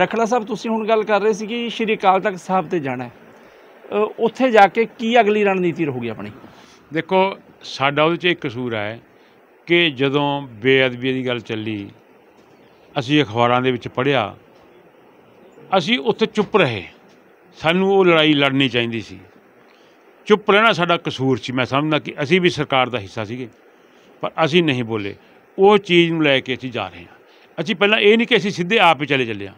ਰਖੜਾ ਸਾਹਿਬ ਤੁਸੀਂ ਹੁਣ ਗੱਲ ਕਰ ਰਹੇ ਸੀ ਕਿ ਸ਼੍ਰੀ ਅਕਾਲ ਤਖਤ ਸਾਹਿਬ ਤੇ ਜਾਣਾ ਹੈ ਉੱਥੇ ਜਾ ਕੇ ਕੀ ਅਗਲੀ ਰਣਨੀਤੀ ਰਹੂਗੀ ਆਪਣੀ ਦੇਖੋ ਸਾਡਾ ਉਹਦੇ 'ਚ ਇੱਕ ਕਸੂਰ ਹੈ ਕਿ ਜਦੋਂ ਬੇਅਦਬੀ ਦੀ ਗੱਲ ਚੱਲੀ ਅਸੀਂ ਅਖਬਾਰਾਂ ਦੇ ਵਿੱਚ ਪੜ੍ਹਿਆ ਅਸੀਂ ਉੱਥੇ ਚੁੱਪ ਰਹੇ ਸਾਨੂੰ ਉਹ ਲੜਾਈ ਲੜਨੀ ਚਾਹੀਦੀ ਸੀ ਚੁੱਪ ਰਹਿਣਾ ਸਾਡਾ ਕਸੂਰ ਸੀ ਮੈਂ ਸਮਝਦਾ ਕਿ ਅਸੀਂ ਵੀ ਸਰਕਾਰ ਦਾ ਹਿੱਸਾ ਸੀਗੇ ਪਰ ਅਸੀਂ ਨਹੀਂ ਬੋਲੇ ਉਹ ਚੀਜ਼ ਨੂੰ ਲੈ ਕੇ ਅਸੀਂ ਜਾ ਰਹੇ ਹਾਂ ਅਸੀਂ ਪਹਿਲਾਂ ਇਹ ਨਹੀਂ ਕਿ ਅਸੀਂ ਸਿੱਧੇ ਆਪ ਹੀ ਚਲੇ ਚੱਲੇ ਹਾਂ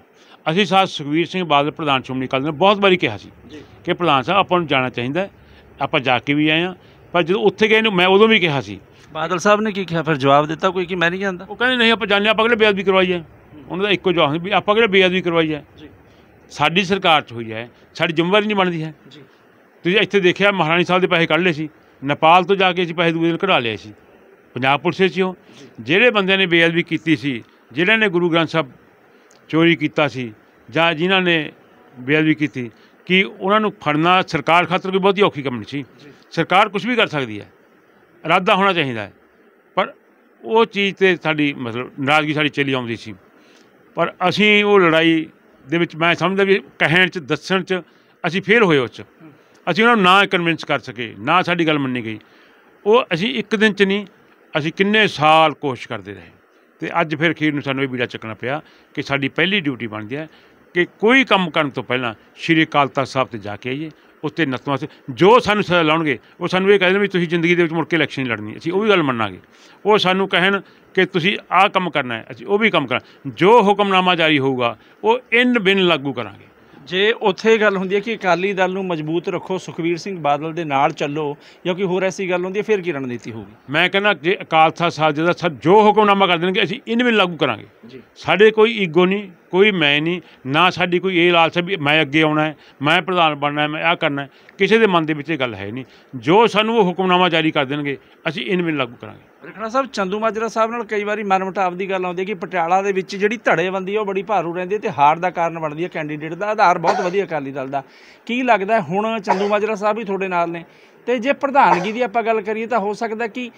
ਅਸੀਂ ਸਾਹ ਸੁਖਵੀਰ ਸਿੰਘ ਬਾਦਲ ਪ੍ਰਧਾਨ ਚੋਣੀ ਕਾਲ ਨੇ ਬਹੁਤ ਵਾਰੀ ਕਿਹਾ ਸੀ ਕਿ ਪ੍ਰਧਾਨ ਸਾਹਿਬ ਆਪਾਂ ਨੂੰ ਜਾਣਾ ਚਾਹੀਦਾ ਆਪਾਂ ਜਾ ਕੇ ਵੀ ਆਏ ਆ ਪਰ ਜਦੋਂ ਉੱਥੇ ਗਏ ਨੂੰ ਮੈਂ ਉਦੋਂ ਵੀ ਕਿਹਾ ਸੀ ਬਾਦਲ ਸਾਹਿਬ ਨੇ ਕੀ ਕਿਹਾ ਫਿਰ ਜਵਾਬ ਦਿੱਤਾ ਕੋਈ ਕਿ ਮੈਂ ਨਹੀਂ ਜਾਂਦਾ ਉਹ ਕਹਿੰਦੇ ਨਹੀਂ ਆਪਾਂ ਜਾਣਦੇ ਆਪਾਂ ਕਿਹੜੇ ਬੇਅਦਬੀ ਕਰਵਾਈ ਹੈ ਉਹਨਾਂ ਦਾ ਇੱਕੋ ਜਵਾਬ ਵੀ ਆਪਾਂ ਕਿਹੜੇ ਬੇਅਦਬੀ ਕਰਵਾਈ ਹੈ ਸਾਡੀ ਸਰਕਾਰ 'ਚ ਹੋਈ ਹੈ ਸਾਡੀ ਜ਼ਿੰਮੇਵਾਰੀ ਨਹੀਂ ਬਣਦੀ ਹੈ ਤੁਸੀਂ ਇੱਥੇ ਦੇਖਿਆ ਮਹਾਰਾਣੀ ਸਾਹਿਬ ਦੇ ਪੈਸੇ ਕੱਢ ਲਏ ਸੀ ਨੇਪਾਲ ਤੋਂ ਜਾ ਕੇ ਅਸੀਂ ਪੈਸੇ ਦੂਜੇ ਨੂੰ ਕਢਾ ਲਏ ਸੀ ਪੰਜਾਬ ਪੁਲਿਸ ਚੋਂ ਜਿਹੜੇ ਬੰਦੇ ਨੇ ਬੇਅਦਬੀ ਕੀਤੀ ਸੀ ਜਿਹੜੇ ਨੇ ਗੁਰੂ ਗ੍ਰੰਥ ਸਾਹਿਬ ਚੋਰੀ ਕੀਤਾ ਸੀ ਜਾਂ ਜਿਨ੍ਹਾਂ ਨੇ ਬੇਅਦਬੀ ਕੀਤੀ ਕਿ ਉਹਨਾਂ ਨੂੰ ਫੜਨਾ ਸਰਕਾਰ ਖਾਤਰ ਕੋਈ ਬਹੁਤੀ ਔਖੀ ਕੰਮ ਨਹੀਂ ਸੀ ਸਰਕਾਰ ਕੁਝ ਵੀ ਕਰ ਸਕਦੀ ਹੈ ਇਰਾਦਾ ਹੋਣਾ ਚਾਹੀਦਾ ਹੈ ਪਰ ਉਹ ਚੀਜ਼ ਤੇ ਸਾਡੀ ਮਤਲਬ ਨਾਰਾਜ਼ਗੀ ਸਾਡੀ ਚੱਲੀ ਆਉਂਦੀ ਸੀ ਪਰ ਅਸੀਂ ਉਹ ਲੜਾਈ ਦੇ ਵਿੱਚ ਮੈਂ ਸਮਝਦਾ ਵੀ ਕਹਿਣ 'ਚ ਦੱਸਣ 'ਚ ਅਸੀਂ ਫੇਲ ਹੋਏ ਉਸ 'ਚ ਅਸੀਂ ਉਹਨਾਂ ਨੂੰ ਨਾ ਕਨਵਿੰਸ ਕਰ ਸਕੇ ਨਾ ਸਾਡੀ ਗੱਲ ਮੰਨੀ ਗਈ ਉਹ ਅਸੀਂ ਇੱਕ ਦਿਨ 'ਚ ਨਹੀਂ ਅਸੀਂ ਕਿੰਨੇ ਸਾਲ ਕੋਸ਼ਿਸ਼ ਕਰਦੇ ਰਹੇ ਤੇ ਅੱਜ ਫਿਰ ਖੀਰ ਨੂੰ ਸਾਨੂੰ ਇਹ ਵੀੜਾ ਚੱਕਣਾ ਪਿਆ ਕਿ ਸਾਡੀ ਪਹਿਲੀ ਡਿਊਟੀ ਬਣਦੀ ਹੈ ਕਿ ਕੋਈ ਕੰਮ ਕਰਨ ਤੋਂ ਪਹਿਲਾਂ ਸ਼੍ਰੀ ਅਕਾਲ ਤਖਤ ਸਾਹਿਬ ਤੇ ਜਾ ਕੇ ਆਈਏ ਉੱਤੇ ਨਤਮਸ ਜੋ ਸਾਨੂੰ ਸਜ਼ਾ ਲਾਉਣਗੇ ਉਹ ਸਾਨੂੰ ਇਹ ਕਹਿੰਦੇ ਵੀ ਤੁਸੀਂ ਜ਼ਿੰਦਗੀ ਦੇ ਵਿੱਚ ਮੁੜ ਕੇ ਇਲੈਕਸ਼ਨ ਨਹੀਂ ਲੜਨੀ ਅਸੀਂ ਉਹ ਵੀ ਗੱਲ ਮੰਨਾਂਗੇ ਉਹ ਸਾਨੂੰ ਕਹਿਣ ਕਿ ਤੁਸੀਂ ਆਹ ਕੰਮ ਕਰਨਾ ਹੈ ਅਸੀਂ ਉਹ ਵੀ ਕੰਮ ਕਰਾਂ ਜੋ ਹੁਕਮਨਾਮਾ ਜਾਰੀ ਹੋਊਗਾ ਉਹ ਇਨ ਬਿਨ ਲਾਗੂ ਕਰਾਂਗੇ ਜੇ ਉੱਥੇ ਗੱਲ ਹੁੰਦੀ ਹੈ ਕਿ ਅਕਾਲੀ ਦਲ ਨੂੰ ਮਜ਼ਬੂਤ ਰੱਖੋ ਸੁਖਵੀਰ ਸਿੰਘ ਬਾਦਲ ਦੇ ਨਾਲ ਚੱਲੋ ਜਾਂ ਕੋਈ ਹੋਰ ਐਸੀ ਗੱਲ ਹੁੰਦੀ ਹੈ ਫਿਰ ਕੀ ਰਣਨੀਤੀ ਹੋਊਗੀ ਮੈਂ ਕਹਿੰਦਾ ਜੇ ਅਕਾਲ ਤਖਤ ਸਾਹਿਬ ਜਿਹਦਾ ਸਰ ਜੋ ਹੁਕਮਨਾਮਾ ਕਰ ਦੇਣਗੇ ਅਸੀਂ ਇਹਨਾਂ ਵੀ ਲਾਗੂ ਕਰਾਂਗੇ ਸਾਡੇ ਕੋਈ ਈਗੋ ਨਹੀਂ ਕੋਈ ਮੈਂ ਨਹੀਂ ਨਾ ਸਾਡੀ ਕੋਈ ਇਹ ਲਾਲਸਾ ਵੀ ਮੈਂ ਅੱਗੇ ਆਉਣਾ ਹੈ ਮੈਂ ਪ੍ਰਧਾਨ ਬਣਨਾ ਹੈ ਮੈਂ ਇਹ ਕਰਨਾ ਹੈ ਕਿਸੇ ਦੇ ਮਨ ਦੇ ਵਿੱਚ ਇਹ ਗੱਲ ਹੈ ਨਹੀਂ ਜੋ ਸਾਨੂੰ ਉਹ ਹੁਕਮਨਾਮਾ ਜਾਰੀ ਕਰ ਦੇਣਗੇ ਅਸੀਂ ਇਹਨਾਂ ਵੀ ਲਾਗੂ ਕਰਾਂਗੇ ਰਖਣਾ ਸਾਹਿਬ ਚੰਦੂ ਮਾਜਰਾ ਸਾਹਿਬ ਨਾਲ ਕਈ ਵਾਰੀ ਮਨਮਟਾਵ ਦੀ ਗੱਲ ਆਉਂਦੀ ਹੈ ਕਿ ਪਟਿਆਲਾ ਦੇ ਵਿੱਚ ਜਿਹੜੀ ਧੜੇਬੰਦੀ ਉਹ ਬੜੀ ਭਾਰੂ ਰਹਿੰਦੀ ਹੈ ਤੇ ਹਾਰ ਦਾ ਕਾਰਨ ਬਣਦੀ ਹੈ ਕੈਂਡੀਡੇਟ ਦਾ ਆਧਾਰ ਬਹੁਤ ਵਧੀਆ ਅਕਾਲੀ ਦਲ ਦਾ ਕੀ ਲੱਗਦਾ ਹੁਣ ਚੰਦੂ ਮਾਜਰਾ ਸਾਹਿਬ ਵੀ ਤੁਹਾਡੇ ਨਾਲ ਨੇ ਤੇ ਜੇ ਪ੍ਰਧਾਨਗੀ ਦੀ ਆਪਾਂ ਗੱਲ ਕਰੀਏ ਤਾਂ ਹੋ ਸਕਦਾ ਕਿ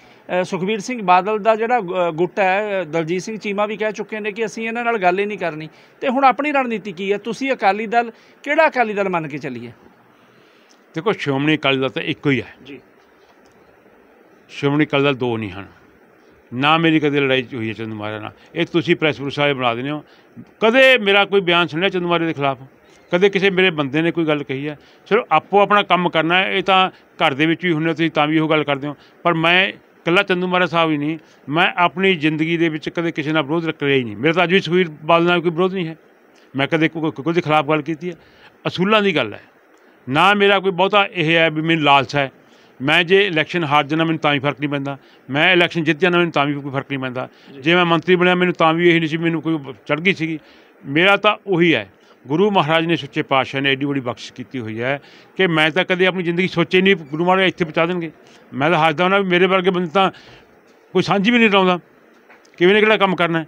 ਸੁਖਵੀਰ ਸਿੰਘ ਬਾਦਲ ਦਾ ਜਿਹੜਾ ਗੁੱਟ ਹੈ ਦਲਜੀਤ ਸਿੰਘ ਚੀਮਾ ਵੀ ਕਹਿ ਚੁੱਕੇ ਨੇ ਕਿ ਅਸੀਂ ਇਹਨਾਂ ਨਾਲ ਗੱਲ ਹੀ ਨਹੀਂ ਕਰਨੀ ਤੇ ਹੁਣ ਆਪਣੀ ਰਣਨੀਤੀ ਕੀ ਹੈ ਤੁਸੀਂ ਅਕਾਲੀ ਦਲ ਕਿਹੜਾ ਅਕਾਲੀ ਦਲ ਮੰਨ ਕੇ ਚੱਲੀਏ ਦੇਖੋ ਸ਼ੋਮਣੀ ਅਕਾਲੀ ਦਲ ਤਾਂ ਇੱਕੋ ਹੀ ਹੈ ਜੀ ਸ਼੍ਰੋਮਣੀ ਅਕਾਲੀ ਦਲ ਦੋ ਨਹੀਂ ਹਨ ਨਾ ਮੇਰੀ ਕਦੇ ਲੜਾਈ ਹੋਈ ਹੈ ਮਹਾਰਾ ਨਾਲ ਇਹ ਤੁਸੀਂ ਪ੍ਰੈਸ ਪੁਲਿਸ ਵਾਲੇ ਬਣਾ ਦਿੰਦੇ ਹੋ ਕਦੇ ਮੇਰਾ ਕੋਈ ਬਿਆਨ ਸੁਣਿਆ ਮਹਾਰੇ ਦੇ ਖਿਲਾਫ ਕਦੇ ਕਿਸੇ ਮੇਰੇ ਬੰਦੇ ਨੇ ਕੋਈ ਗੱਲ ਕਹੀ ਹੈ ਸਿਰਫ ਆਪੋ ਆਪਣਾ ਕੰਮ ਕਰਨਾ ਹੈ ਇਹ ਤਾਂ ਘਰ ਦੇ ਵਿੱਚ ਹੀ ਹੁੰਦੇ ਤੁਸੀਂ ਤਾਂ ਵੀ ਉਹ ਗੱਲ ਕਰਦੇ ਹੋ ਪਰ ਮੈਂ ਚੰਦੂ ਚੰਦੂਮਾਰਾ ਸਾਹਿਬ ਹੀ ਨਹੀਂ ਮੈਂ ਆਪਣੀ ਜ਼ਿੰਦਗੀ ਦੇ ਵਿੱਚ ਕਦੇ ਕਿਸੇ ਨਾਲ ਵਿਰੋਧ ਰੱਖਿਆ ਹੀ ਨਹੀਂ ਮੇਰੇ ਤਾਂ ਅੱਜ ਵੀ ਸੁਖੀਰ ਬਾਦਲ ਨਾਲ ਕੋਈ ਵਿਰੋਧ ਨਹੀਂ ਹੈ ਮੈਂ ਕਦੇ ਕੋਈ ਦੇ ਖਿਲਾਫ ਗੱਲ ਕੀਤੀ ਹੈ ਅਸੂਲਾਂ ਦੀ ਗੱਲ ਹੈ ਨਾ ਮੇਰਾ ਕੋਈ ਬਹੁਤਾ ਇਹ ਹੈ ਵੀ ਮੈਨੂੰ ਲਾਲਚ ਹੈ ਮੈਂ ਜੇ ਇਲੈਕਸ਼ਨ ਹਾਰ ਜਾਣਾ ਮੈਨੂੰ ਤਾਂ ਵੀ ਫਰਕ ਨਹੀਂ ਪੈਂਦਾ ਮੈਂ ਇਲੈਕਸ਼ਨ ਜਿੱਤ ਜਾਣਾ ਮੈਨੂੰ ਤਾਂ ਵੀ ਕੋਈ ਫਰਕ ਨਹੀਂ ਪੈਂਦਾ ਜੇ ਮੈਂ ਮੰਤਰੀ ਬਣਿਆ ਮੈਨੂੰ ਤਾਂ ਵੀ ਇਹੀ ਨਹੀਂ ਸੀ ਮੈਨੂੰ ਕੋਈ ਚੜ ਗਈ ਸੀਗੀ ਮੇਰਾ ਤਾਂ ਉਹੀ ਹੈ ਗੁਰੂ ਮਹਾਰਾਜ ਨੇ ਸੱਚੇ ਪਾਤਸ਼ਾਹ ਨੇ ਐਡੀ ਵੱਡੀ ਬਖਸ਼ਿਸ਼ ਕੀਤੀ ਹੋਈ ਹੈ ਕਿ ਮੈਂ ਤਾਂ ਕਦੇ ਆਪਣੀ ਜ਼ਿੰਦਗੀ ਸੋਚੇ ਨਹੀਂ ਗੁਰੂ ਮਹਾਰਾਜ ਇੱਥੇ ਪਹੁੰਚਾ ਦੇਣਗੇ ਮੈਂ ਤਾਂ ਹੱਸਦਾ ਹਾਂ ਵੀ ਮੇਰੇ ਵਰਗੇ ਬੰਦੇ ਤਾਂ ਕੋਈ ਸਾਂਝੀ ਵੀ ਨਹੀਂ ਲਾਉਂਦਾ ਕਿਵੇਂ ਨੇ ਕਿਹੜਾ ਕੰਮ ਕਰਨਾ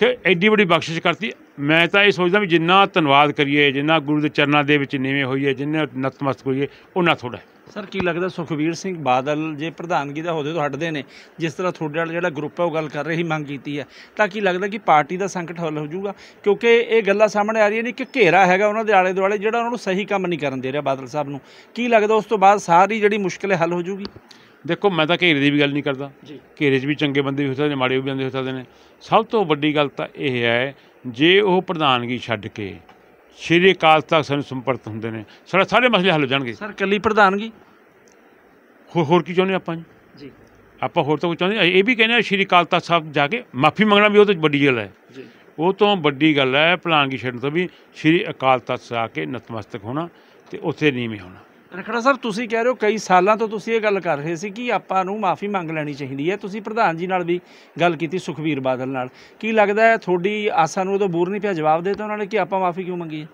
ਸੇ ਐਡੀ ਵੱਡੀ ਬਖਸ਼ਿਸ਼ ਕਰਤੀ ਮੈਂ ਤਾਂ ਇਹ ਸੋਚਦਾ ਵੀ ਜਿੰਨਾ ਧੰਨਵਾਦ ਕਰੀਏ ਜਿੰਨਾ ਗੁਰੂ ਦੇ ਚਰਨਾਂ ਦੇ ਵਿੱਚ ਨੀਵੇਂ ਹੋਈਏ ਜਿੰਨੇ ਨਤਮਸਤਕ ਹੋਈਏ ਉਹਨਾਂ ਥੋੜਾ ਸਰ ਕੀ ਲੱਗਦਾ ਸੁਖਵੀਰ ਸਿੰਘ ਬਾਦਲ ਜੇ ਪ੍ਰਧਾਨਗੀ ਦਾ ਹੋਦੇ ਤੋਂ ਹਟਦੇ ਨੇ ਜਿਸ ਤਰ੍ਹਾਂ ਤੁਹਾਡੇ ਨਾਲ ਜਿਹੜਾ ਗਰੁੱਪ ਹੈ ਉਹ ਗੱਲ ਕਰ ਰਹੀ ਮੰਗ ਕੀਤੀ ਹੈ ਤਾਂ ਕੀ ਲੱਗਦਾ ਕਿ ਪਾਰਟੀ ਦਾ ਸੰਕਟ ਹੱਲ ਹੋ ਜਾਊਗਾ ਕਿਉਂਕਿ ਇਹ ਗੱਲਾਂ ਸਾਹਮਣੇ ਆ ਰਹੀਆਂ ਨੇ ਕਿ ਘੇਰਾ ਹੈਗਾ ਉਹਨਾਂ ਦੇ ਆਲੇ ਦੁਆਲੇ ਜਿਹੜਾ ਉਹਨਾਂ ਨੂੰ ਸਹੀ ਕੰਮ ਨਹੀਂ ਕਰਨ ਦੇ ਰਿਹਾ ਬਾਦਲ ਸਾਹਿਬ ਨੂੰ ਕੀ ਲੱਗਦਾ ਉਸ ਤੋਂ ਬਾਅਦ ਸਾਰੀ ਜਿਹੜੀ ਮੁਸ਼ਕਲ ਹੱਲ ਹੋ ਜਾਊਗੀ ਦੇਖੋ ਮੈਂ ਤਾਂ ਘੇਰੇ ਦੀ ਵੀ ਗੱਲ ਨਹੀਂ ਕਰਦਾ ਘੇਰੇ 'ਚ ਵੀ ਚੰਗੇ ਬੰਦੇ ਵੀ ਹੋ ਸਕਦੇ ਨੇ ਮਾੜੇ ਵੀ ਬੰਦੇ ਹੋ ਸਕਦੇ ਨੇ ਸਭ ਤੋਂ ਵੱਡੀ ਗੱਲ ਤਾਂ ਇਹ ਹੈ ਜੇ ਉਹ ਪ੍ਰਧਾਨਗੀ ਛੱਡ ਕੇ ਸ਼੍ਰੀ ਅਕਾਲ ਤਖਤ ਸਨ ਸੰਪਰਕ ਹੁੰਦੇ ਨੇ ਸਾਰੇ ਸਾਰੇ ਮਸਲੇ ਹੱਲ ਹੋ ਜਾਣਗੇ ਸਰ ਕੱਲੀ ਪ੍ਰਧਾਨਗੀ ਹੋਰ ਹੋਰ ਕੀ ਚਾਹੁੰਦੇ ਆਪਾਂ ਜੀ ਆਪਾਂ ਹੋਰ ਤਾਂ ਕੁਝ ਚਾਹੁੰਦੇ ਇਹ ਵੀ ਕਹਿੰਦੇ ਆ ਸ਼੍ਰੀ ਅਕਾਲ ਤਖਤ ਸਾਹਿਬ ਜਾ ਕੇ ਮਾਫੀ ਮੰਗਣਾ ਵੀ ਉਹ ਤਾਂ ਵੱਡੀ ਗੱਲ ਹੈ ਜੀ ਉਹ ਤੋਂ ਵੱਡੀ ਗੱਲ ਹੈ ਪ੍ਰਧਾਨਗੀ ਛੱਡਣ ਤੋਂ ਵੀ ਸ਼੍ਰੀ ਅਕਾਲ ਤਖਤ ਸਾਹਿਬ ਆ ਕੇ ਨਤਮਸਤਕ ਹੋਣਾ ਤੇ ਉੱਥੇ ਨੀਵੇਂ ਹੋਣਾ ਰਖੜਾ ਸਾਹਿਬ ਤੁਸੀਂ ਕਹਿ ਰਹੇ ਹੋ ਕਈ ਸਾਲਾਂ ਤੋਂ ਤੁਸੀਂ ਇਹ ਗੱਲ ਕਰ ਰਹੇ ਸੀ ਕਿ ਆਪਾਂ ਨੂੰ ਮਾਫੀ ਮੰਗ ਲੈਣੀ ਚਾਹੀਦੀ ਹੈ ਤੁਸੀਂ ਪ੍ਰਧਾਨ ਜੀ ਨਾਲ ਵੀ ਗੱਲ ਕੀਤੀ ਸੁਖਵੀਰ ਬਾਦਲ ਨਾਲ ਕੀ ਲੱਗਦਾ ਹੈ ਤੁਹਾਡੀ ਆਸਾਂ ਨੂੰ ਉਦੋਂ ਬੂਰ ਨਹੀਂ ਪਿਆ ਜਵਾਬ ਦੇ ਤਾ ਉਹਨਾਂ ਨੇ ਕਿ ਆਪਾਂ ਮਾਫੀ ਕਿਉਂ ਮੰਗੀ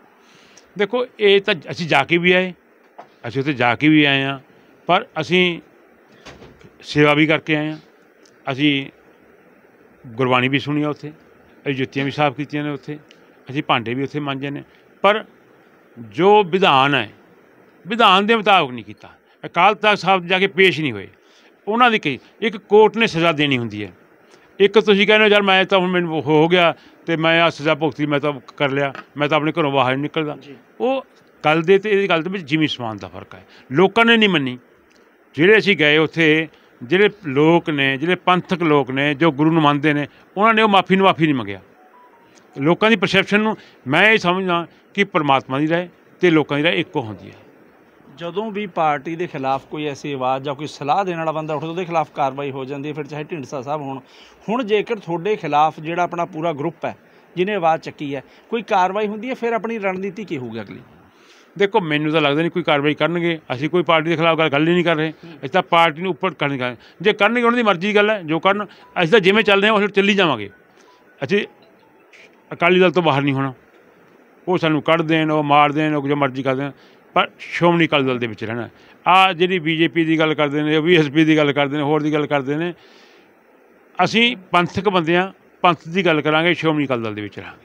ਦੇਖੋ ਇਹ ਤਾਂ ਅਸੀਂ ਜਾ ਕੇ ਵੀ ਆਏ ਅਸੀਂ ਉੱਥੇ ਜਾ ਕੇ ਵੀ ਆਏ ਆ ਪਰ ਅਸੀਂ ਸੇਵਾ ਵੀ ਕਰਕੇ ਆਏ ਆ ਅਸੀਂ ਗੁਰਬਾਣੀ ਵੀ ਸੁਣੀ ਆ ਉੱਥੇ ਅਸੀਂ ਜੁੱਤੀਆਂ ਵੀ ਸਾਫ਼ ਕੀਤੀਆਂ ਨੇ ਉੱਥੇ ਅਸੀਂ ਭਾਂਡੇ ਵੀ ਉੱਥੇ ਮਾਂਜੇ ਨੇ ਪਰ ਜੋ ਵਿਧਾਨ ਹੈ ਵਿਧਾਨ ਦੇ ਮੁਤਾਬਕ ਨਹੀਂ ਕੀਤਾ ਅਕਾਲ ਤਖਤ ਸਾਹਿਬ ਜਾ ਕੇ ਪੇਸ਼ ਨਹੀਂ ਹੋਏ ਉਹਨਾਂ ਦੀ ਕਈ ਇੱਕ ਕੋਰਟ ਨੇ ਸਜ਼ਾ ਦੇਣੀ ਹੁੰਦੀ ਹੈ ਇੱਕ ਤੁਸੀਂ ਕਹਿੰਦੇ ਯਾਰ ਮੈਂ ਤਾਂ ਹੁਣ ਮੈਨੂੰ ਹੋ ਗਿਆ ਤੇ ਮੈਂ ਆ ਸਜ਼ਾ ਭੁਗਤੀ ਮੈਂ ਤਾਂ ਕਰ ਲਿਆ ਮੈਂ ਤਾਂ ਆਪਣੇ ਘਰੋਂ ਬਾਹਰ ਨਿਕਲਦਾ ਉਹ ਗੱਲ ਦੇ ਤੇ ਇਹਦੀ ਗੱਲ ਦੇ ਵਿੱਚ ਜਿਵੇਂ ਸਮਾਨ ਦਾ ਫਰਕ ਹੈ ਲੋਕਾਂ ਨੇ ਨਹੀਂ ਮੰਨੀ ਜਿਹੜੇ ਅਸੀਂ ਗਏ ਉੱਥੇ ਜਿਹੜੇ ਲੋਕ ਨੇ ਜਿਹੜੇ ਪੰਥਕ ਲੋਕ ਨੇ ਜੋ ਗੁਰੂ ਨੂੰ ਮੰਨਦੇ ਨੇ ਉਹਨਾਂ ਨੇ ਉਹ ਮਾਫੀ ਨੂੰ ਮਾਫੀ ਨਹੀਂ ਮੰਗਿਆ ਲੋਕਾਂ ਦੀ ਪਰਸੈਪਸ਼ਨ ਨੂੰ ਮੈਂ ਇਹ ਸਮਝਦਾ ਕਿ ਪਰਮਾਤਮਾ ਦੀ ਰਾਏ ਤੇ ਲੋਕਾਂ ਦੀ ਰਾਏ ਇੱਕੋ ਹੁੰਦੀ ਹੈ ਜਦੋਂ ਵੀ ਪਾਰਟੀ ਦੇ ਖਿਲਾਫ ਕੋਈ ਐਸੀ ਆਵਾਜ਼ ਜਾਂ ਕੋਈ ਸਲਾਹ ਦੇਣ ਵਾਲਾ ਬੰਦਾ ਉੱਠਦਾ ਉਹਦੇ ਖਿਲਾਫ ਕਾਰਵਾਈ ਹੋ ਜਾਂਦੀ ਹੈ ਫਿਰ ਚਾਹੇ ਢਿੰਡਸਾ ਸਾਹਿਬ ਹੋਣ ਹੁਣ ਜੇਕਰ ਤੁਹਾਡੇ ਖਿਲਾਫ ਜਿਹੜਾ ਆਪਣਾ ਪੂਰਾ ਗਰੁੱਪ ਹੈ ਜਿਹਨੇ ਆਵਾਜ਼ ਚੱਕੀ ਹੈ ਕੋਈ ਕਾਰਵਾਈ ਹੁੰਦੀ ਹੈ ਫਿਰ ਆਪਣੀ ਰਣਨੀਤੀ ਕੀ ਹੋਊਗੀ ਅਗਲੀ ਦੇਖੋ ਮੈਨੂੰ ਤਾਂ ਲੱਗਦਾ ਨਹੀਂ ਕੋਈ ਕਾਰਵਾਈ ਕਰਨਗੇ ਅਸੀਂ ਕੋਈ ਪਾਰਟੀ ਦੇ ਖਿਲਾਫ ਗੱਲ ਹੀ ਨਹੀਂ ਕਰ ਰਹੇ ਅਸੀਂ ਤਾਂ ਪਾਰਟੀ ਨੂੰ ਉੱਪਰ ਕਰਨ ਕਰ ਜੇ ਕਰਨਗੇ ਉਹਨਾਂ ਦੀ ਮਰਜ਼ੀ ਦੀ ਗੱਲ ਹੈ ਜੋ ਕਰਨ ਅਸੀਂ ਤਾਂ ਜਿਵੇਂ ਚੱਲਦੇ ਹਾਂ ਹਾਂ ਉਸ ਚੱਲੀ ਜਾਵਾਂਗੇ ਅਸੀਂ ਅਕਾਲੀ ਦਲ ਤੋਂ ਬਾਹਰ ਨਹੀਂ ਹੋਣਾ ਉਹ ਸਾਨੂੰ ਕੱਢ ਦੇਣ ਉਹ ਮਾਰ ਦੇਣ ਉਹ ਜੋ ਮਰਜ਼ੀ ਕਰ ਦੇਣ ਪਰ ਸ਼ੋਮਣੀ ਅਕਾਲੀ ਦਲ ਦੇ ਵਿੱਚ ਰਹਿਣਾ ਆ ਜਿਹੜੀ ਬੀਜੇਪੀ ਦੀ ਗੱਲ ਕਰਦੇ ਨੇ ਉਹ ਵੀ ਐਸਪੀ ਦੀ ਗੱਲ ਕਰਦੇ ਨੇ ਹੋਰ ਦੀ ਗੱਲ ਕਰਦੇ ਨੇ ਅਸੀਂ ਪੰਥਕ ਬੰਦੇ ਆ ਪੰਥ ਦੀ ਗੱਲ ਕਰਾਂਗੇ ਸ਼ੋਮਣੀ ਅਕਾਲੀ ਦਲ ਦੇ ਵਿੱਚ ਰਹਾਂਗੇ